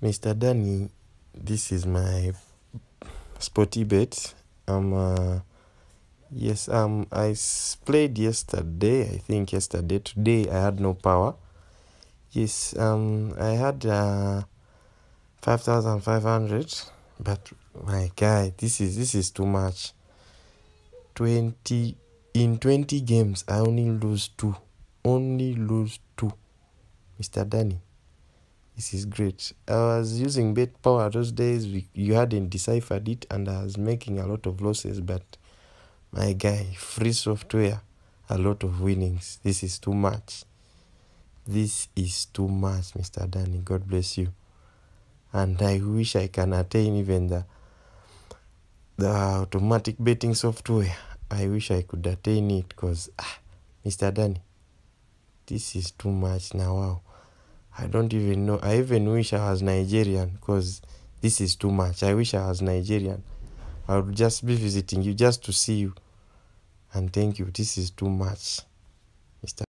Mr. Danny, this is my sporty bet. Um, uh, yes, um, I played yesterday. I think yesterday. Today I had no power. Yes, um, I had uh, five thousand five hundred, but my guy, this is this is too much. Twenty in twenty games, I only lose two. Only lose two, Mr. Danny. This is great. I was using bet power those days. We, you hadn't deciphered it, and I was making a lot of losses. But my guy, free software, a lot of winnings. This is too much. This is too much, Mr. Danny. God bless you. And I wish I can attain even the the automatic betting software. I wish I could attain it, cause ah, Mr. Danny, this is too much now. Wow. I don't even know. I even wish I was Nigerian because this is too much. I wish I was Nigerian. I would just be visiting you just to see you and thank you. This is too much. Mr.